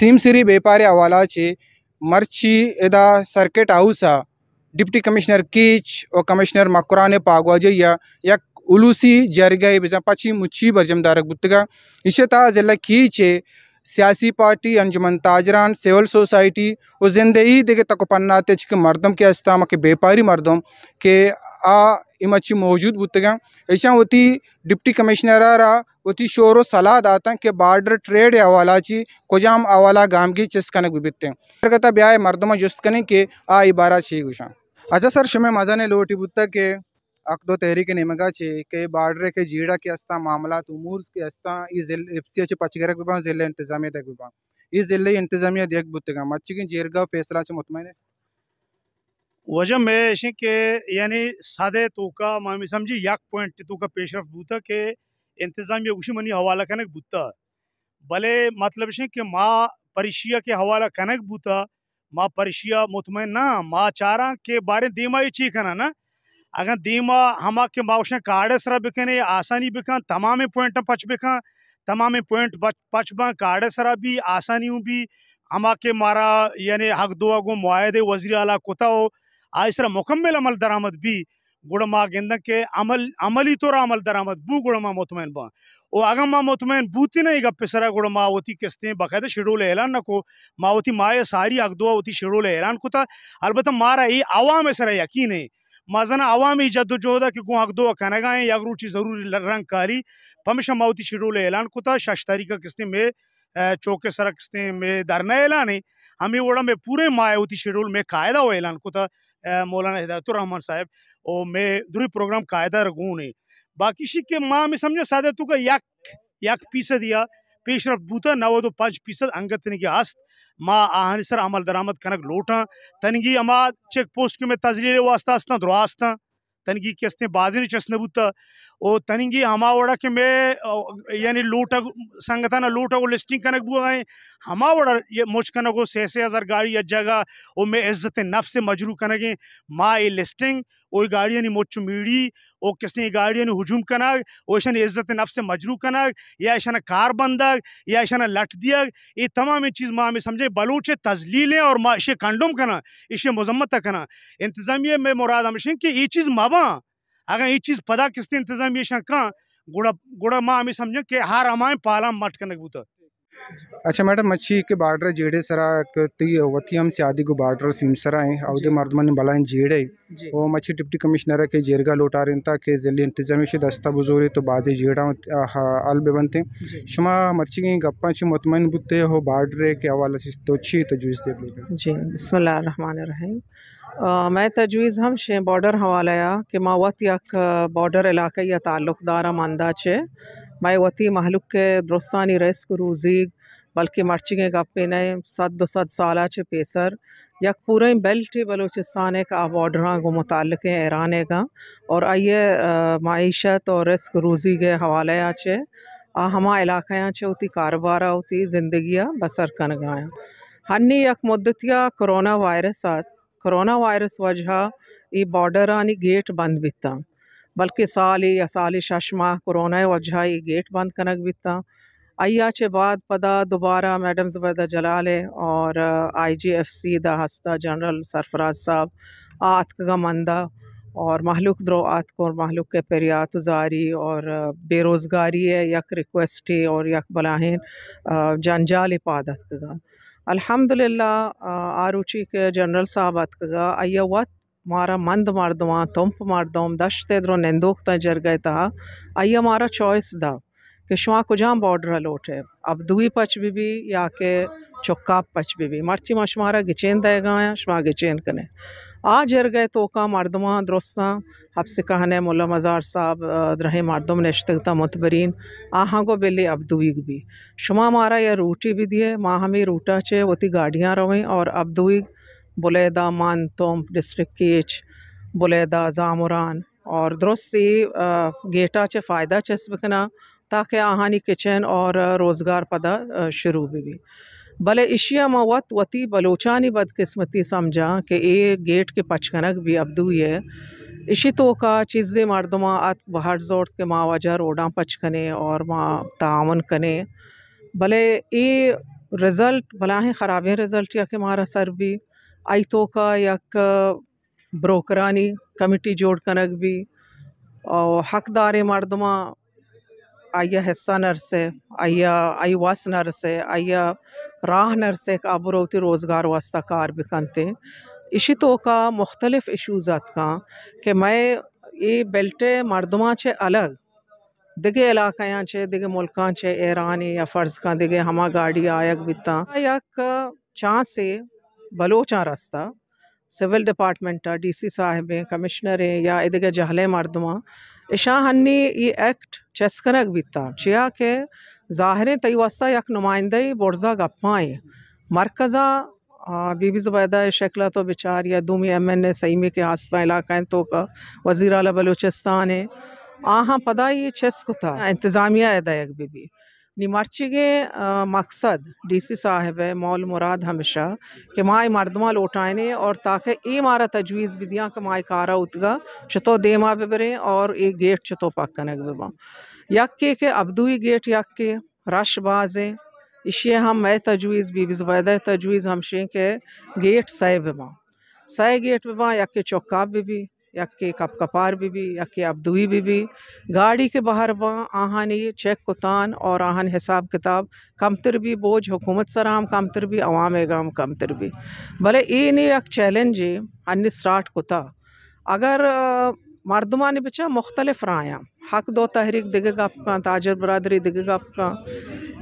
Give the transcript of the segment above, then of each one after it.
ಸಿಂಸಿರಿ ಬೇಪಾರಿ ಹವಾಲಾಚಿ मर्ची ಎದ circuit ಹೌಸ deputy commissioner कीच और कमिश्नर मकुरा ने पागवाजया यक उलूसी जरगई बजा पची मुच्छी बरजम बुतगा इशता जिला कीचे सियासी पार्टी अंजुमन ताजरान सिविल सोसाइटी और जिंदगी देखे तक पन्ना तेज के मर्दम के अस्ता के बेपारी मर्दम के आ इमची मौजूद बुतगा ऐसा वती डिप्टी कमिश्नर रा वती शोरो सलाह दाता के बार्डर ट्रेड हवाला ची कोजाम हवाला की चस्कन गुबिते कता ब्याय मर्दमा जस्त कने के आ इबारा छी गुशा अच्छा सर शमे मजा ने लोटी बुत्ता के अक दो अकदो के नेमगा छे के बार्डर के जीड़ा के अस्ता मामला उमूर के अस्ता ई जिल एफसी चे पचगर के बा जिले इंतजामिया तक बा ई जिले इंतजामिया देख बुतगा मच्ची के जेरगा फैसला चे मुतमइन वजह में ऐसे के यानी सादे तूका मामी समझी याक पॉइंट पेश पेशरफ बूता के इंतजाम ये उसी मनी हवाला कनक बूता भले मतलब ऐसे के माँ परिशिया के हवाला कनक बूता माँ परिशिया मुतमैन ना माँ चारा के बारे दीमा ही चीख ना ना अगर दीमा हमा के कार्ड सरा बिकने आसानी बिका तमाम पॉइंट पच बिका तमाम पॉइंट पचबा सरा भी आसानी भी हमा के मारा यानी हक दो अगो माहदे वजी अला कोता हो आसरा मुकम्मल अमल दरामद भी गुड़मा गेंद के अमल अमली तौर अमल दरामद बू गुड़मा मुतमैन बा ओ आगम माँ मुतमैन बूती नहीं गप्पे सरा गुड़ मावती किस्तें बकायदा शेड्यूल ऐलान न को मावती माए सारी अगदुआ होती शेड्यूल ऐलान कुता था मारा ये आवाम सरा यकीन है माजना अवामी जद्दोजहदा कि गुँ अकदो कनगाएँ या रूचि ज़रूरी रंग कारी हमेशा मावती शेड्यूल ऐलान कुता शश तारीख किस्तें में चौके सरा किस्तें में धरना ऐलान है हमें वड़ा में पूरे मायावती शेड्यूल में कायदा हो ऐलान कुता मौलाना हिदायतुररहमान साहब और मैं दुरी प्रोग्राम कायदा नहीं बाकी के माँ में समझे सादे तू का यक यक फीसद या पेशरफ बूता नव दो तो पाँच पीसद अंगत तन की आस्त माँ आहन सर अमल दरामद कनक लोटा तनगी अमा चेक पोस्ट के में तजलील वास्ता आस्ता दुरास्ता तनगी तनिगी बाजी बाजिन चस्नबुत ओ तनगी हमा के मैं यानी संगता ना लोटा को लिस्टिंग कनक बुआ हमा वड़ा ये मुझ कनक से से हज़ार गाड़ी या जगह ओ मैं इज्जत नफ से मजरू कनक माँ ये लिस्टिंग ओ गाड़ी यानी मुझ मीड़ी वो किसने गाड़ियन हजूम कना ओशन इज्जत नफ से मजरू कना या ऐशाना कार बंद या ऐशाना लट दिया ये तमाम चीज़ माँ हमें समझे बलूच तजलीलें और माँ इशे कंडोम कना इशे मजम्मत कना इंतज़ामिया में मुराद हमेशा कि ये चीज़ मावा अगर ये चीज़ पता किसने इंतज़ामिया कहाँ गुड़ा गुड़ा माँ हमें समझें कि हार हमारे पाला मट कनक बूता अच्छा मैडम अच्छी के बार्डर जेड़े सरा हम से आदि को बार्डर सिमसरा है और मर्दमा ने बलाएं जेड़े वो मच्छी डिप्टी कमिश्नर के जेरगा लौटा रही था कि जिले इंतजाम से दस्ता बुजूरी तो बाजे जेड़ा अल तो बे बनते शुमा मच्छी की गप्पा से मुतमिन बुते हो बार्डर के हवाले से तो अच्छी तजवीज़ देख लेते जी बसमान रही मैं तजवीज़ हम शे बॉर्डर हवाले कि माँ वत यक बॉर्डर इलाक या ताल्लुकदारा मानदा छः वती महलुक के दुरुस्तानी को रूजी बल्कि मर्चिगे गपेने सद सद साल पेसर यक पूरे बेल्ट बलूचिस्तान का बॉर्डर को मुतल ईरान का और आइए मीशत और रिस्क रूजी के हवाले चे आ हम इलाक़े चे उती कारोबार उती जिंदगी बसर कन गए हनी यक मुद्दतिया कोरोना वायरस आ कोरोना वायरस वजह ये बॉर्डर आनी गेट बंद बीता बल्कि साली या साली शश माह कोरोना वजह गेट बंद कनक बीता चे बाद पदा दोबारा मैडम जुबैदा जलाले और आई जी एफ सी दा हस्ता जनरल सरफराज साहब आतक गंदा और महलुक द्रो आतक और महलुक के पेरियात जारी और बेरोज़गारी है यक रिक्वेस्ट और यक बलाहन जंजाल पादत का अलहमदिल्ला आरुचि के जनरल साहब अतकगा अय्या वत मंद दश ಮಂದ್ ಮಾಡ್ದವ नेंदोख ಮಾಡ್ದವ जर गए था आई हमारा चॉइस दा कि शुआ कुजाम बॉर्डर लोट है अब दुई पच भी या के चौका पच भी मर्ची शुमारा गिचेन देगा या शुमा गिचेन कने आ जर गए मारदमा द्रोस्ता अब से कहने मुला मज़ार साहब रहे मारदम नशतगता मुतबरीन आहा को बेले अब दुई भी शुमा मारा या रोटी भी दिए माँ हमें रोटा चे वो गाड़ियाँ रवें और अब दुई बुलेदा तुम डिस्ट्रिक कीच बुलेदा ज़ामुरान और दुरुस्ती गेटा चे फ़ायदा चस्बिकना ताकि आहानी किचन और रोज़गार पदा शुरू भी, भी। भले इशिया मवत वती बलोचानी बदकिस्मती समझा कि ये गेट के पचकनक भी अबदू है इसी तो का चीज़ें मरदमा अत बहर जोड़ के माँ वजह रोडा पचकने और माँ तावन कने भले ये रिज़ल्ट भला है ख़राबे रिज़ल्ट या के मारा सर भी आयतों का यक ब्रोकरानी कमिटी जोड़ कनक भी और हकदार मर्दमा आया हिस्सा नरसे आया आई वास नरसे आया राह नरसे का रोज़गार वास्ता कार भी कनते इसी तो का मुख्तलिफ इशूज़ात का कि मैं ये बेल्टे मर्दमा से अलग दिगे इलाक़ायाँ से दिगे मुल्क से ईरान या फ़र्ज़ का दिगे हमा गाड़ी आयक बिता यक चाँ से बलोचा रस्ता सिविल डिपार्टमेंटा डी सी कमिश्नर कमिश्नरें या इदगे जहले मरदमा इशा हनी ये एक्ट चेस्कनक बीता चिया के ज़ाहिर तई वस्ता यक नुमाइंदई बोर्जा है मरकज़ा बीबी ज़ुबैदा शक्ला तो बेचार या दूमी एम एन ए सईमी के आस्था इलाका है तो का वजीर अला बलूचिस्तान है पता पदा ये चेस्क था इंतज़ामिया अदायक बीबी ನಿಮಾರ್ಚಿಗೆ मकसद डी सी है मौल मुराद हमेशा कि माए मरदमा लौटाएने और ताकि ए मारा तजवीज़ भी दिया कि माए कारा उतगा चतो दे माँ बिबरें और ये गेट चतो पाक कनक बिबा यक के के अब्दुई गेट यक के रश बाजे इशे हम मैं तजवीज़ बीबी जुबैदा तजवीज़ हमशे के गेट सै बिबा सै गेट बिबा यक के चौका बिबी यके कप कपार बीबी यके अब दुई बीबी गाड़ी के बाहर आहन ये चेक कुतान और आहान हिसाब किताब कमतर भी बोझ हुकूमत सराम कमतर भी अवाम एगाम कमतर भी भले ये नहीं एक चैलेंज अन्य स्टार्ट कुता अगर मरदमा ने बचा मुख्तलिफ रहा हक दो तहरीक दिगेगा आपका ताजर बरदरी दिगेगा आपका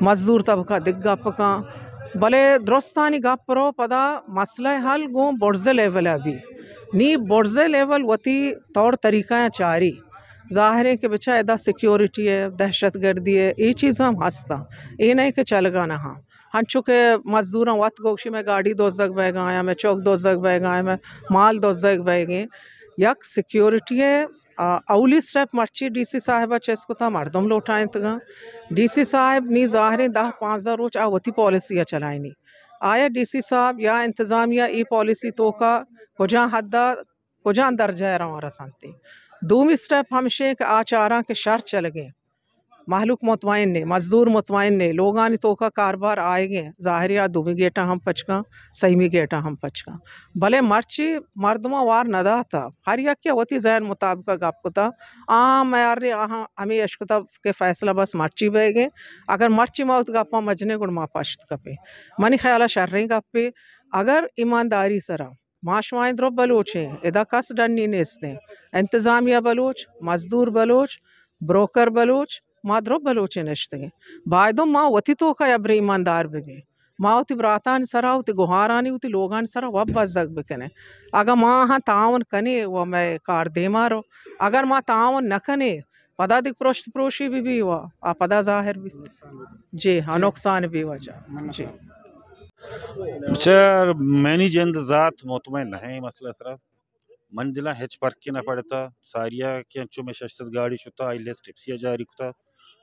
मजदूर तबका गप आपका भले दुरुस्तानी गप रो पदा मसला हल गो बुर्ज लेवल अभी नी ಬೊಡ್ಸೆ लेवल वती तौर तरीक़ा या चारी ज़ाहिर है कि बच्चा एदा सिक्योरिटी है दहशत गर्दी है ये चीज़ हम हंसता ये नहीं कि चलगा ना हाँ हम हाँ, चुके मजदूर वत गोक्षी में गाड़ी दो जग बहगा या मैं चौक दो बह बहगा मैं माल दो जग बह गए यक सिक्योरिटी है अवली स्टेप मर्ची डी सी साहिबा चेस्को था मरदम लौटाएं तगा डी सी साहेब नी ज़ाहिर दह पाँच हज़ार रोज आ आवती पॉलिसी चलाएनी आया डीसी साहब या इंतज़ामिया ई पॉलिसी तो का कुझां हद कुझां दर्ज है रवां रसांती दूमी स्टेप हमशे के आचारा के शर चल गए महलुक मुतमिन ने मजदूर मुतमिन ने तो का कारोबार गए ज़ाहिर या दुबी गेटा हम पचका सहीमी गेटा हम पचका भले मर्ची मर्दमा वार नदा था हर यक क्या वती जहन मुताबिक आपको था आम यार हमें यशकुता के फैसला बस मर्ची गए अगर मर्ची मौत गपा मजने गुण माँ पश्त कपे मनी ख्याल शर्रे गपे अगर ईमानदारी सरा माशवाएँ द्रो बलोच हैं इदा कस डन्नी नेस्ते इंतज़ामिया बलोच मजदूर बलोच ब्रोकर बलोच बलोचे माँ ಮಾದ್ರೋ ಬಲೂಚೆನ್ ಎಷ್ಟಗೆ ಬಾಯ್ದೋ ಮಾ ಒತಿತೋ ಕೈ ಅಬ್ರೆ ಇಮಾನ್ದಾರ್ ಬೆಗೆ ಮಾ ಉತಿ ಬ್ರಾತಾನ್ ಸರ ಉತಿ ಗುಹಾರಾನಿ ಉತಿ ಲೋಗಾನ್ ಸರ अगर माँ हाँ तावन कने वो मैं कार दे मारो अगर माँ तावन न कने पदा दिख प्रोश प्रोशी भी, भी हुआ आ पदा जाहिर भी जी हाँ नुकसान भी हुआ जा जी सर मैनी जंद ज़ात मतमिन है मसला सर मंजिला हेच पर्क की न पड़ता सारिया के अंचो में शस्त गाड़ी शुता आई लेस टिप्सिया जारी कुता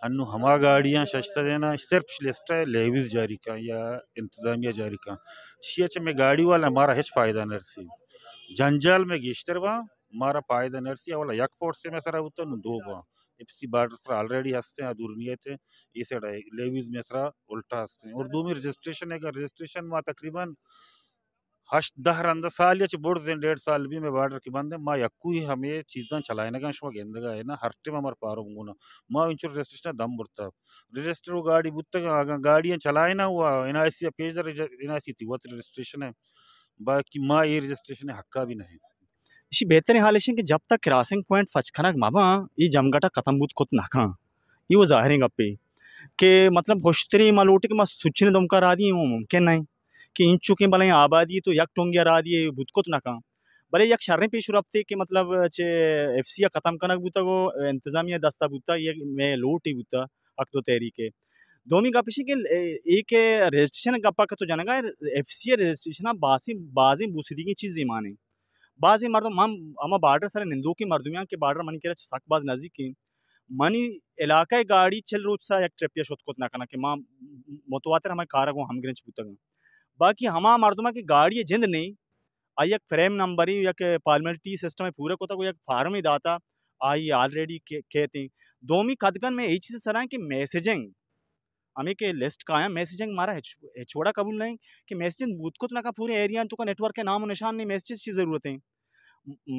अनु हमारा गाड़ियाँ शस्त्र सिर्फ लिस्ट है लेविस जारी का या इंतजामिया जारी का शीच में गाड़ी वाला हमारा हिच फायदा नरसी जंजाल में गिश्तर वा हमारा फायदा नरसी वाला यक पोर्ट से मैं सरा उतर तो दो बा इप्सी बार्डर सर ऑलरेडी हंसते हैं अधूरनीय थे ये सर लेविस में सरा उल्टा हंसते हैं और दो में रजिस्ट्रेशन है रजिस्ट्रेशन वहाँ तकरीबन दहरंदा साल या बुढ़ दिन डेढ़ साल भी मैं बार्डर की बंद है माँ यक्कू ही हमें चीज़ा चलाए ना शो गेंद है ना हर टेम हमारे पार होंगे माँ इंचुर रजिस्टर दम बुढ़ता रजिस्टर वो गाड़ी बुत गाड़ियाँ चलाए ना हुआ N I C page N I C थी वह रजिस्ट्रेशन है बाकी माँ ये रजिस्ट्रेशन है हक्का भी नहीं इसी बेहतर हाल है कि जब तक क्रॉसिंग पॉइंट फचखना मामा ये जमघटा खत्म बुत खुद ना खा ये वो जाहिर गप्पे मतलब के मतलब होशतरी मालोटी के मैं सूचने दमकर आ दी हूँ मुमकिन नहीं कि इन चुके भले आबादी तो यक टोंगे रा दिए भूतकोत ना कहाँ भले यक शर्ण पेश रफ्ते कि मतलब चे एफ सी या ख़त्म कनक बुता वो इंतजामिया दस्ता बुता ये मैं लोट ही बुता अक तो तहरीके दोमी का पिछले के एक रजिस्ट्रेशन गप्पा का तो जानेगा एफ सी ए रजिस्ट्रेशन बासी बाजी बूसरी की चीज़ माने बाजी मर्द हम हम बार्डर सारे निंदो की मर्दमिया के बार्डर मन के सकबाज नजीक की मनी इलाका गाड़ी चल रोज सा एक ट्रिप या शोध को ना करना कि माँ मोतवातर हमारे कार को हम गिरच बूतगा बाकी हमा मरदमा तो की गाड़ी जिंद नहीं आई एक फ्रेम नंबर ही एक पार्लियामेंट्री सिस्टम है पूरे को तक तो एक फार्म ही दाता आई ऑलरेडी कहते हैं दोमी कदगन में यही चीज़ सराएं कि मैसेजिंग हमें के लिस्ट का आया मैसेजिंग मारा है छोड़ा कबूल नहीं कि मैसेजिंग बूथ को तो ना पूरे एरिया तो का नेटवर्क के नाम और निशान नहीं मैसेज की ज़रूरतें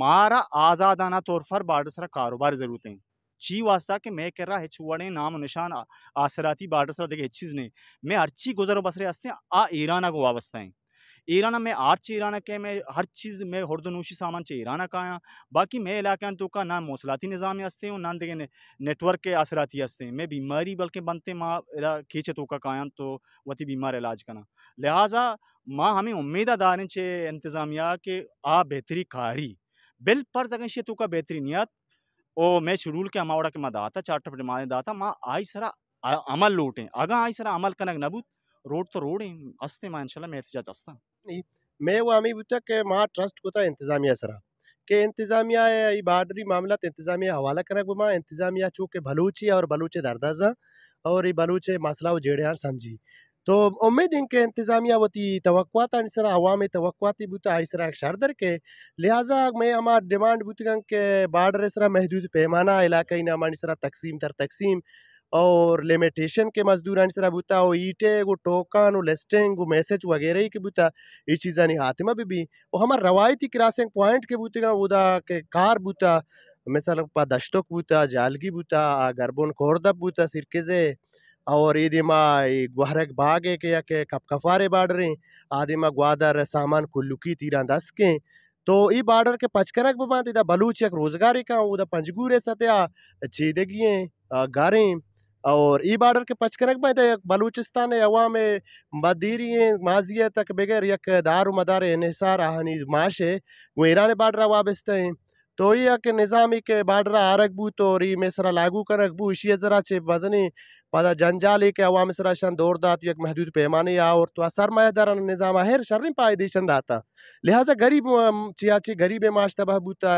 मारा आज़ादाना तौर पर बाडसरा सारा कारोबार ज़रूरतें ची वास्ता मैं रहा हेचुवाड़े नाम निशान आसराती सर देखे नहीं मैं हर चीज़ गुजर बसरे हस्ते आ ईराना को है ईराना में आर्च ईराना के मैं हर चीज़ में हरदनूशी सामान चे ईराना का आया बाकी मैं इलाके तो का ना मौसलाती निज़ाम हस्ते हैं ना देखे नेटवर्क के असराती हस्ते हैं मैं बीमारी बल्कि बनते माँ खींचे तो का आया तो वती बीमार इलाज करना लिहाजा माँ हमें उम्मीद दारें चे इंतज़ामिया के आ बेहतरी कारी बिल पर जगह शे तो का नियत ओ मैं शेड्यूल के अमावड़ा के माँ दाता चार्ट पर माने दाता माँ आई सरा अमल लोटे अगर आई सरा अमल कनक नबूत रोड तो रोड है हंसते माँ इनशाला मैं एहतजाज हस्ता मैं वो अमी बुता के माँ ट्रस्ट को था तो इंतजामिया सरा के इंतजामिया ये बाडरी मामला तो इंतजामिया हवाला कनक माँ इंतजामिया चूँकि बलूची और बलूचे दरदाजा और ये बलूचे मसला वो जेड़े समझी तो उम्मीद इनके इंतज़ामिया वती तवक़ात इसरा हवा तवक़ाती बुता इसरा शारदर के लिहाजा मैं हमार डिमांड बुतगंग के बार्डर इसरा महदूद पैमाना इलाका इन हमारे इसरा तकसीम तर तकसीम और लिमिटेशन के मजदूर अनसर बूता वो ईटे वो टोकन वो लिस्टिंग वो मैसेज वगैरह के बूता ये चीज़ा नहीं हाथ भी भी और हमारे रवायती क्रासिंग पॉइंट के बुतगा उदा के कार मिसाल पा दश्तक बूता जालगी बुता गरबोन खोरदब बुता सिरकेज़े और ईदिमा ग्वारक बागे के या के कपकफारे आदि आदिमा ग्वादर सामान को लुकी तीरा दस के तो ई बाडर के पचकरक बबांत इदा बलूचक रोजगारी का उदा पंजगूरे सत्या चीदगिए गारे और ई बाडर के पचकरक में बलूचिस्तान अवा में मदीरी माजिया तक बगैर यक दार मदारे निसार आहनी माश है वो ईरान बाडर वाबस्त हैं तो ये निज़ामी के आ रखबू तो री में लागू कर रखबू इसी जरा चे वजनी पा जंजाल एक अवाम सराशन दौर दात एक महदूद पैमाने या और तो सरमाया निज़ाम हर शर्म पायदेशन दाता लिहाजा गरीब चियाची गरीब माश तबाह बूता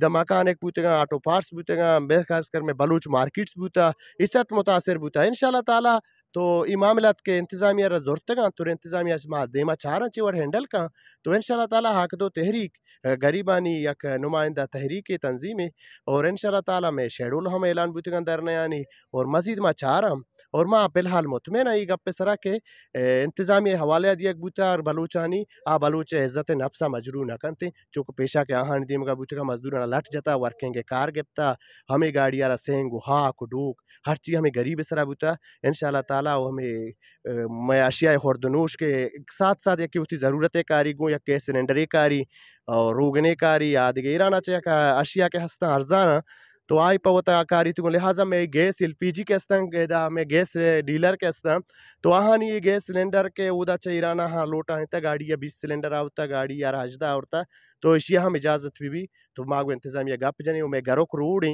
इधर मकान एक बूतेगा आटो पार्ट्स बूतेगा बेखासकर में बलूच मार्केट्स बूता इसट मुतासर बूता इन ताला तो इमामलत के इंतज़ामिया ज़रूरत का तुर इंतज़ामिया देमा चार चेवर हैंडल का तो इन ताला हक दो तहरीक गरीबानी यक नुमाइंदा तहरीक तंजीमें और इन शाह तला में शेडूल हम ऐलान बुतगंदर यानी और मजीद माँ हम और माँ फिलहाल मुतमिन आई गप सरा के इंतजामी हवाले दिया बूता और बलूचानी आ बलूच इज्जत नफसा मजरू न करते चूँकि पेशा के आहान दीम का मजदूर लट जाता वर्केंगे कार गिपता हमें गाड़ी रहा सेंग हाक डूक हर चीज़ हमें गरीब सरा बूता इन शाला तला हमें मैशिया खुरदनूश के साथ साथ या कि उसकी ज़रूरतें कारी गो या कैसे सिलेंडरें कारी ರೋಗನೇಕಾರಿ ಆದಿಗೆ अशिया के हस्त ಅರ್ಜಾನ तो आई पवता कारी तुम लिहाजा मैं गैस एल पी जी के हस्ता मैं गैस डीलर के हस्ता तो वहाँ नहीं गैस सिलेंडर के उदा चाहिराना हाँ लोटा है गाड़ी या बीस सिलेंडर आवता गाड़ी यार हजदा आवता तो ऐसी हम इजाज़त भी भी तो मागो इंतजामिया गप जनी मैं घरों को रोड ही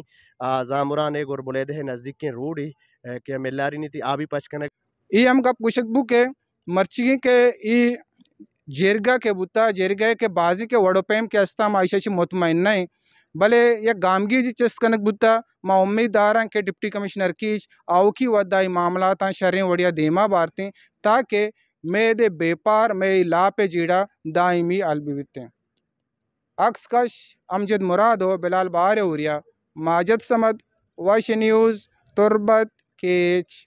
जामुरान एक और बुलेद है नज़दीक के रोड ही के मिल्लारी नहीं थी आ भी पचकन ये हम गप गुशकबू के मर्ची के ई जेरगा के बुता जेरगा के बाजी के वडोपेम के अस्ता मायशाची मुतमैन नहीं भले यह गामगी जी चेस्ट कनक बुता माँ उम्मीददार के डिप्टी कमिश्नर कीच आउकी की मामला तां शर वड़िया देमा बारती ताकि मे दे बेपार मैं लापे जीड़ा दायमी अक्स अक्सकश अमजद मुराद हो बिलाल बार उरिया माजद समद वश न्यूज़ तुरबत केच